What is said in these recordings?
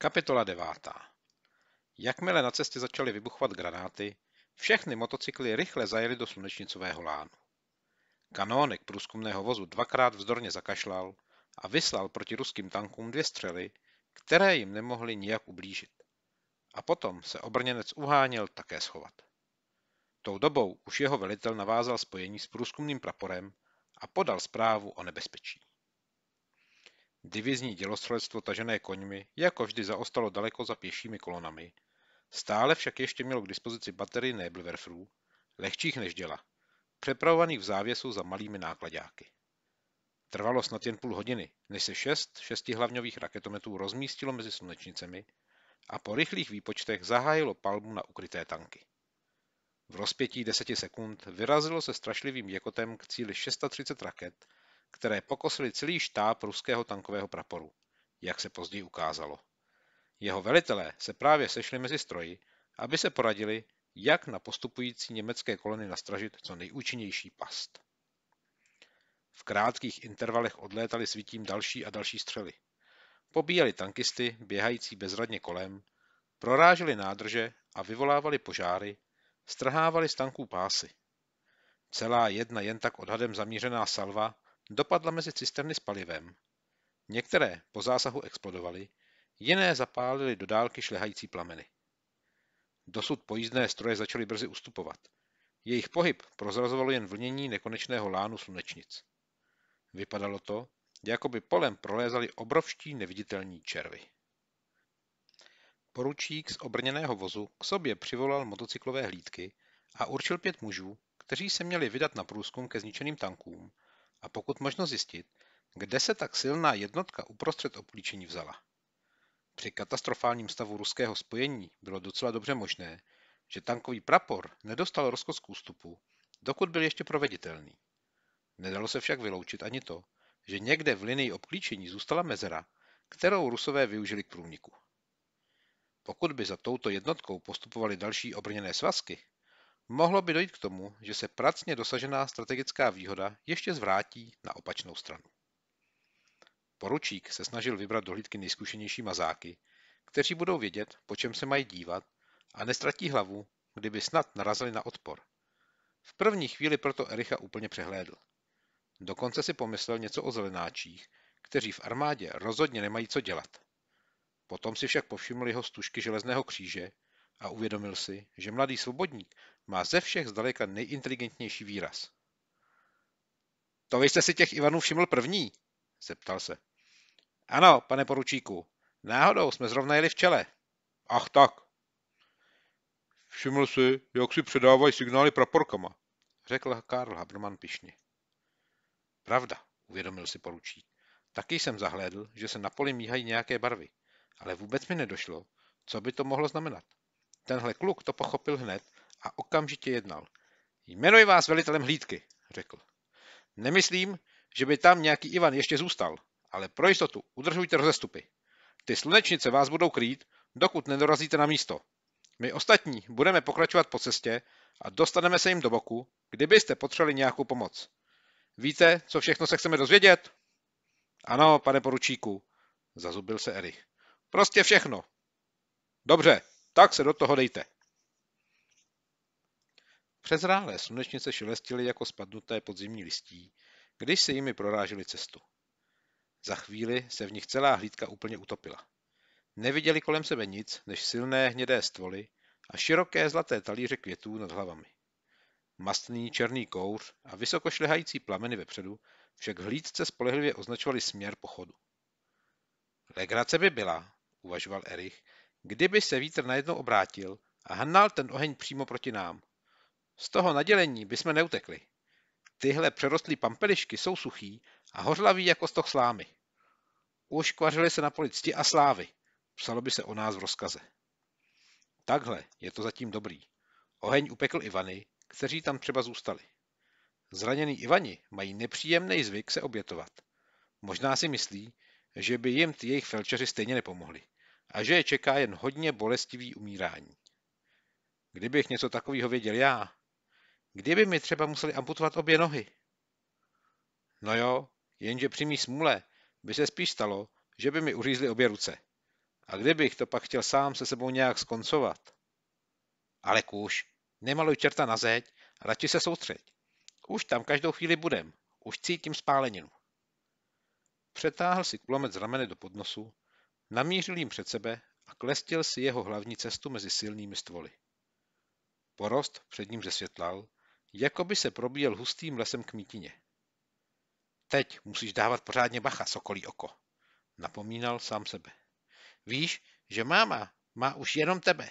Kapitola devátá. Jakmile na cestě začaly vybuchovat granáty, všechny motocykly rychle zajeli do slunečnicového lánu. Kanónek průzkumného vozu dvakrát vzdorně zakašlal a vyslal proti ruským tankům dvě střely, které jim nemohly nijak ublížit. A potom se obrněnec uháněl také schovat. Tou dobou už jeho velitel navázal spojení s průzkumným praporem a podal zprávu o nebezpečí. Divizní dělostřelectvo tažené koňmi jako vždy zaostalo daleko za pěšími kolonami, stále však ještě mělo k dispozici baterii Nebelwerferů, lehčích než děla, přepravovaných v závěsu za malými nákladáky. Trvalo snad jen půl hodiny, než se šest šestihlavňových raketometů rozmístilo mezi slunečnicemi a po rychlých výpočtech zahájilo palmu na ukryté tanky. V rozpětí deseti sekund vyrazilo se strašlivým jekotem k cíli 630 raket které pokosily celý štáb ruského tankového praporu, jak se později ukázalo. Jeho velitelé se právě sešli mezi stroji, aby se poradili, jak na postupující německé kolony nastražit co nejúčinnější past. V krátkých intervalech odlétali svítím další a další střely. Pobíjeli tankisty, běhající bezradně kolem, proráželi nádrže a vyvolávali požáry, strhávali z tanků pásy. Celá jedna jen tak odhadem zamířená salva Dopadla mezi cisterny s palivem. Některé po zásahu explodovaly, jiné zapálily do dálky šlehající plameny. Dosud pojízdné stroje začaly brzy ustupovat. Jejich pohyb prozrazovalo jen vlnění nekonečného lánu slunečnic. Vypadalo to, jako by polem prolézali obrovští neviditelní červy. Poručík z obrněného vozu k sobě přivolal motocyklové hlídky a určil pět mužů, kteří se měli vydat na průzkum ke zničeným tankům a pokud možno zjistit, kde se tak silná jednotka uprostřed obklíčení vzala. Při katastrofálním stavu ruského spojení bylo docela dobře možné, že tankový prapor nedostal rozkos k ústupu, dokud byl ještě proveditelný. Nedalo se však vyloučit ani to, že někde v linii obklíčení zůstala mezera, kterou rusové využili k průniku. Pokud by za touto jednotkou postupovaly další obrněné svazky, Mohlo by dojít k tomu, že se pracně dosažená strategická výhoda ještě zvrátí na opačnou stranu. Poručík se snažil vybrat hlídky nejzkušenější mazáky, kteří budou vědět, po čem se mají dívat a nestratí hlavu, kdyby snad narazili na odpor. V první chvíli proto Ericha úplně přehlédl. Dokonce si pomyslel něco o zelenáčích, kteří v armádě rozhodně nemají co dělat. Potom si však povšiml jeho stužky železného kříže a uvědomil si, že mladý svobodník má ze všech zdaleka nejinteligentnější výraz. To vy jste si těch Ivanů všiml první? zeptal se. Ano, pane poručíku, náhodou jsme zrovna jeli v čele. Ach tak. Všiml si, jak si předávají signály praporkama, řekl Karl Habermann pišně. Pravda, uvědomil si poručík. Taky jsem zahlédl, že se na poli míhají nějaké barvy, ale vůbec mi nedošlo, co by to mohlo znamenat. Tenhle kluk to pochopil hned a okamžitě jednal. Jmenuji vás velitelem hlídky, řekl. Nemyslím, že by tam nějaký Ivan ještě zůstal, ale pro jistotu udržujte rozestupy. Ty slunečnice vás budou krýt, dokud nedorazíte na místo. My ostatní budeme pokračovat po cestě a dostaneme se jim do boku, kdybyste potřebovali nějakou pomoc. Víte, co všechno se chceme dozvědět? Ano, pane poručíku, zazubil se Erich. Prostě všechno. Dobře, tak se do toho dejte. Přezrálé slunečnice šelestily jako spadnuté podzimní listí, když se jimi prorážili cestu. Za chvíli se v nich celá hlídka úplně utopila. Neviděli kolem sebe nic, než silné hnědé stvoly a široké zlaté talíře květů nad hlavami. Mastný černý kouř a vysoko šlehající plameny vepředu však hlídce spolehlivě označovali směr pochodu. Legrace by byla, uvažoval Erich, kdyby se vítr najednou obrátil a hnal ten oheň přímo proti nám, z toho nadělení bysme neutekli. Tyhle přerostlí pampelišky jsou suchý a hořlavý jako stoch slámy. Už kvařili se na policti a slávy. Psalo by se o nás v rozkaze. Takhle je to zatím dobrý. Oheň upekl Ivany, kteří tam třeba zůstali. Zraněný Ivani mají nepříjemný zvyk se obětovat. Možná si myslí, že by jim ty jejich felčeři stejně nepomohli a že je čeká jen hodně bolestivý umírání. Kdybych něco takového věděl já, Kdyby mi třeba museli amputovat obě nohy. No jo, jenže při mý smůle by se spíš stalo, že by mi uřízli obě ruce. A kdybych to pak chtěl sám se sebou nějak skoncovat. Ale kůž, nemaluj čerta na zeď, radši se soustřeď. Už tam každou chvíli budem, už cítím spáleninu. Přetáhl si kulomet z ramene do podnosu, namířil jim před sebe a klestil si jeho hlavní cestu mezi silnými stvoly. Porost před ním zesvětlal jako by se probíjel hustým lesem k mítině. Teď musíš dávat pořádně bacha, sokolí oko, napomínal sám sebe. Víš, že máma má už jenom tebe.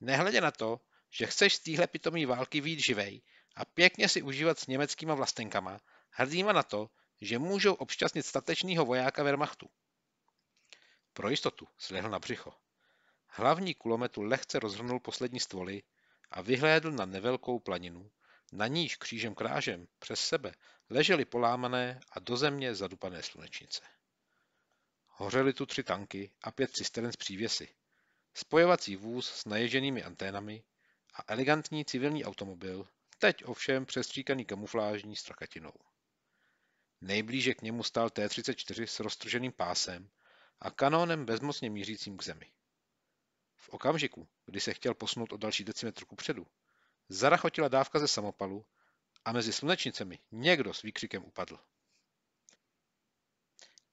Nehledě na to, že chceš z téhle pitomí války výjít živej a pěkně si užívat s německýma vlastenkama, hrdýma na to, že můžou obšťastnit statečného vojáka Wehrmachtu. Pro jistotu slehl na břicho. Hlavní kulometu lehce rozhrnul poslední stvoly a vyhlédl na nevelkou planinu, na níž křížem krážem přes sebe ležely polámané a do země zadupané slunečnice. Hořely tu tři tanky a pět cistern s přívěsy, spojovací vůz s naježenými anténami a elegantní civilní automobil, teď ovšem přestříkaný kamuflážní strakatinou. Nejblíže k němu stál T-34 s roztrženým pásem a kanónem bezmocně mířícím k zemi. V okamžiku, kdy se chtěl posunout o další decimetr kupředu, Zarachotila dávka ze samopalu a mezi slunečnicemi někdo s výkřikem upadl.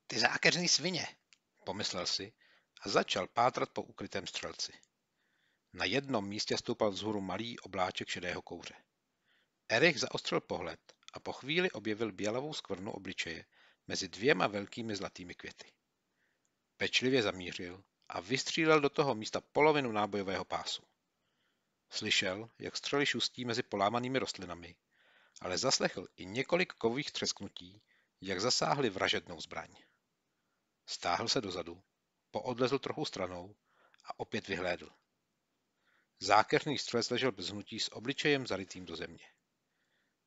Ty zákeřný svině, pomyslel si a začal pátrat po ukrytém střelci. Na jednom místě stoupal vzhůru malý obláček šedého kouře. Erich zaostřil pohled a po chvíli objevil bělavou skvrnu obličeje mezi dvěma velkými zlatými květy. Pečlivě zamířil a vystřílel do toho místa polovinu nábojového pásu. Slyšel, jak střely šustí mezi polámanými rostlinami, ale zaslechl i několik kovových třesknutí, jak zasáhly vražednou zbraň. Stáhl se dozadu, poodlezl trochu stranou a opět vyhlédl. Zákeřný střelec ležel bez hnutí s obličejem zarytým do země.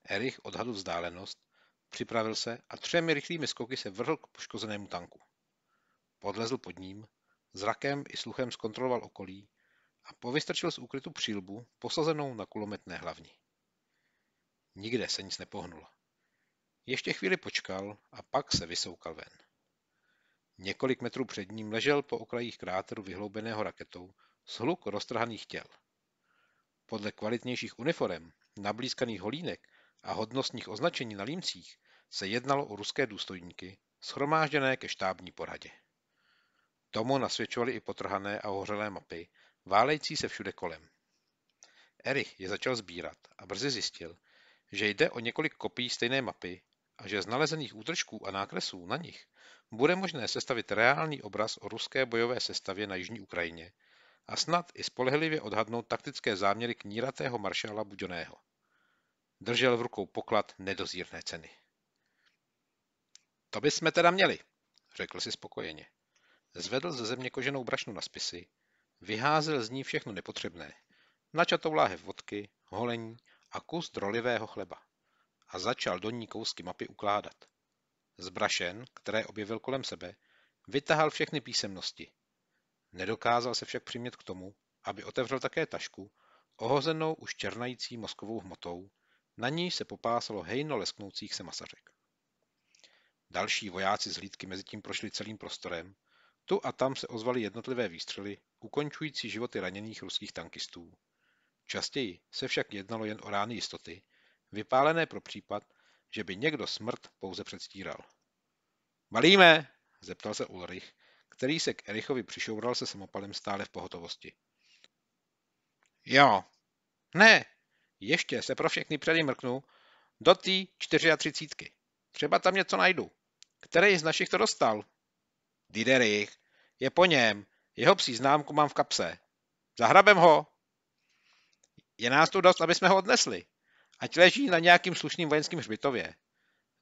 Erich odhadl vzdálenost, připravil se a třemi rychlými skoky se vrhl k poškozenému tanku. Podlezl pod ním, zrakem i sluchem zkontroloval okolí a povystrčil z úkrytu přílbu posazenou na kulometné hlavní. Nikde se nic nepohnulo. Ještě chvíli počkal a pak se vysoukal ven. Několik metrů před ním ležel po okrajích kráteru vyhloubeného raketou hluk roztrhaných těl. Podle kvalitnějších uniform, nablízkaných holínek a hodnostních označení na límcích se jednalo o ruské důstojníky, schromážděné ke štábní poradě. Tomu nasvědčovaly i potrhané a ohřelé mapy válející se všude kolem. Erich je začal sbírat a brzy zjistil, že jde o několik kopií stejné mapy a že z nalezených útržků a nákresů na nich bude možné sestavit reálný obraz o ruské bojové sestavě na jižní Ukrajině a snad i spolehlivě odhadnout taktické záměry kníratého maršála Buděného. Držel v rukou poklad nedozírné ceny. To by jsme teda měli, řekl si spokojeně. Zvedl ze země koženou brašnu na spisy Vyházel z ní všechno nepotřebné, načatou láhev vodky, holení a kus drolivého chleba. A začal do ní kousky mapy ukládat. Z brašen, které objevil kolem sebe, vytahal všechny písemnosti. Nedokázal se však přimět k tomu, aby otevřel také tašku, ohozenou už černající mozkovou hmotou, na níž se popásalo hejno lesknoucích se masařek. Další vojáci z hlídky tím prošli celým prostorem tu a tam se ozvaly jednotlivé výstřely, ukončující životy raněných ruských tankistů. Častěji se však jednalo jen o rány jistoty, vypálené pro případ, že by někdo smrt pouze předstíral. Malíme, zeptal se Ulrich, který se k Erichovi přišoural se samopalem stále v pohotovosti. Jo. Ne. Ještě se pro všechny předy mrknu. Do té 34. Třeba tam něco najdu. Který z našich to dostal? Diderich, je po něm. Jeho psí známku mám v kapse. Zahrabem ho. Je nás tu dost, aby jsme ho odnesli. Ať leží na nějakým slušným vojenským hřbitově.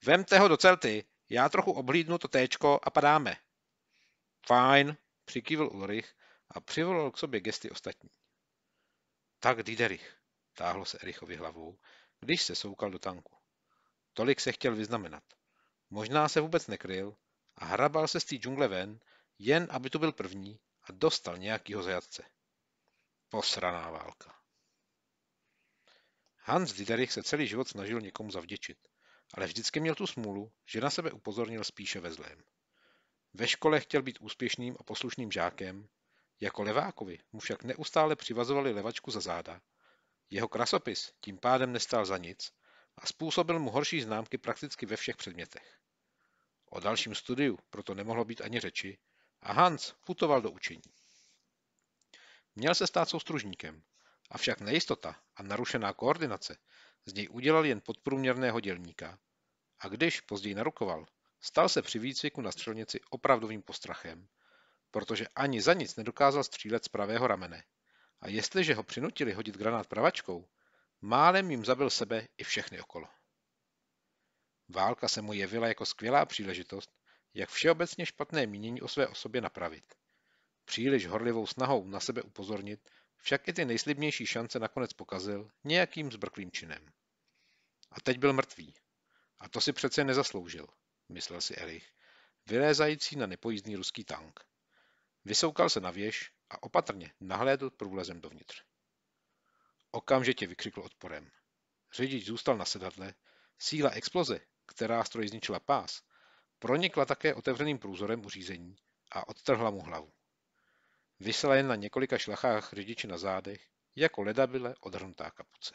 Vemte ho do celty, já trochu oblídnu to téčko a padáme. Fajn, přikývil Ulrich a přivolal k sobě gesty ostatní. Tak Diderich, táhlo se Erichovi hlavou, když se soukal do tanku. Tolik se chtěl vyznamenat. Možná se vůbec nekryl a hrabal se z té džungle ven, jen aby tu byl první a dostal nějakýho zajatce. Posraná válka. Hans Diderich se celý život snažil někomu zavděčit, ale vždycky měl tu smůlu, že na sebe upozornil spíše ve zlém. Ve škole chtěl být úspěšným a poslušným žákem, jako levákovi mu však neustále přivazovali levačku za záda. Jeho krasopis tím pádem nestál za nic a způsobil mu horší známky prakticky ve všech předmětech. O dalším studiu proto nemohlo být ani řeči a Hans putoval do učení. Měl se stát soustružníkem, avšak nejistota a narušená koordinace z něj udělal jen podprůměrného dělníka a když později narukoval, stal se při výcviku na střelnici opravdovým postrachem, protože ani za nic nedokázal střílet z pravého ramene. A jestliže ho přinutili hodit granát pravačkou, málem jim zabil sebe i všechny okolo. Válka se mu jevila jako skvělá příležitost, jak všeobecně špatné mínění o své osobě napravit. Příliš horlivou snahou na sebe upozornit však i ty nejslibnější šance nakonec pokazil nějakým zbrklým činem. A teď byl mrtvý. A to si přece nezasloužil, myslel si Erich, vylézající na nepojízdný ruský tank. Vysoukal se na věž a opatrně nahlédl průlezem dovnitř. Okamžitě vykřikl odporem. Řidič zůstal na sedadle, síla exploze, která stroj zničila pás, Pronikla také otevřeným průzorem u řízení a odtrhla mu hlavu. Vysela jen na několika šlachách řidiči na zádech, jako ledabile odhrnutá kapuce.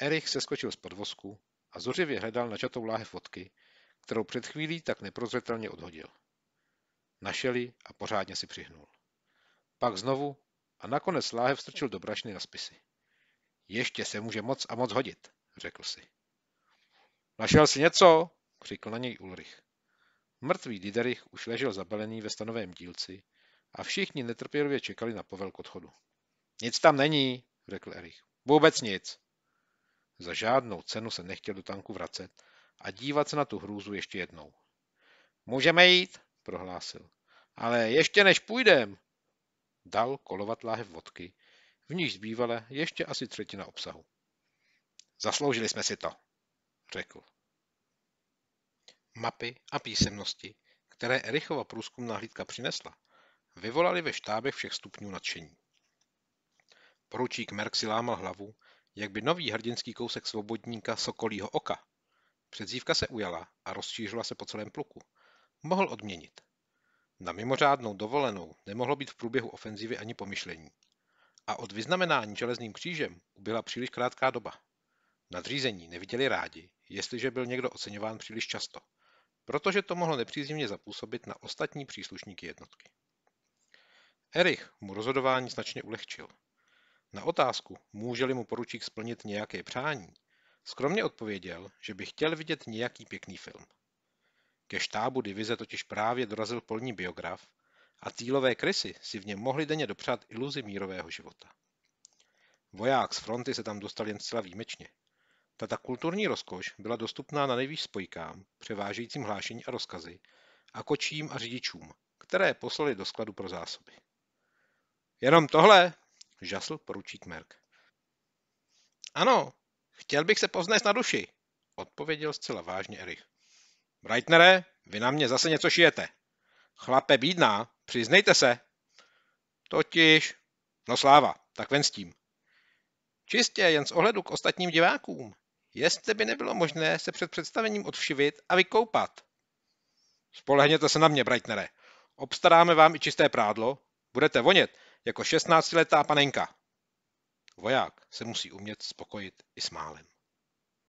Erich skočil z podvozku a zuřivě hledal načatou láhev vodky, kterou před chvílí tak neprozřetelně odhodil. Našel ji a pořádně si přihnul. Pak znovu a nakonec láhev strčil do brašny na spisy. Ještě se může moc a moc hodit, řekl si. Našel si něco? křikl na něj Ulrich. Mrtvý Diderich už ležel zabalený ve stanovém dílci a všichni netrpělivě čekali na povel k odchodu. Nic tam není, řekl Erich. Vůbec nic. Za žádnou cenu se nechtěl do tanku vracet a dívat se na tu hrůzu ještě jednou. Můžeme jít, prohlásil. Ale ještě než půjdem, dal kolovat láhev vodky, v níž zbývala ještě asi třetina obsahu. Zasloužili jsme si to, řekl mapy a písemnosti, které Erichova průzkumná hlídka přinesla, vyvolaly ve štábech všech stupňů nadšení. Poručík Merk si lámal hlavu, jak by nový hrdinský kousek svobodníka Sokolího oka, předzívka se ujala a rozšířila se po celém pluku, mohl odměnit. Na mimořádnou dovolenou nemohlo být v průběhu ofenzivy ani pomyšlení. A od vyznamenání železným křížem ubyla příliš krátká doba. Nadřízení neviděli rádi, jestliže byl někdo oceňován příliš často – protože to mohlo nepříznivě zapůsobit na ostatní příslušníky jednotky. Erich mu rozhodování značně ulehčil. Na otázku, může-li mu poručík splnit nějaké přání, skromně odpověděl, že by chtěl vidět nějaký pěkný film. Ke štábu divize totiž právě dorazil polní biograf a cílové krysy si v něm mohli denně dopřát iluzi mírového života. Voják z fronty se tam dostal jen zcela výjimečně – tato kulturní rozkoš byla dostupná na nanejvýš spojkám převážejícím hlášení a rozkazy a kočím a řidičům, které poslali do skladu pro zásoby. Jenom tohle, žasl poručík Merk. Ano, chtěl bych se poznést na duši, odpověděl zcela vážně Erich. Breitnere, vy na mě zase něco šijete. Chlape bídná, přiznejte se. Totiž, no sláva, tak ven s tím. Čistě jen z ohledu k ostatním divákům jestli by nebylo možné se před představením odšivit a vykoupat. Spolehněte se na mě, Breitnere. Obstaráme vám i čisté prádlo. Budete vonět jako 16-letá panenka. Voják se musí umět spokojit i s málem.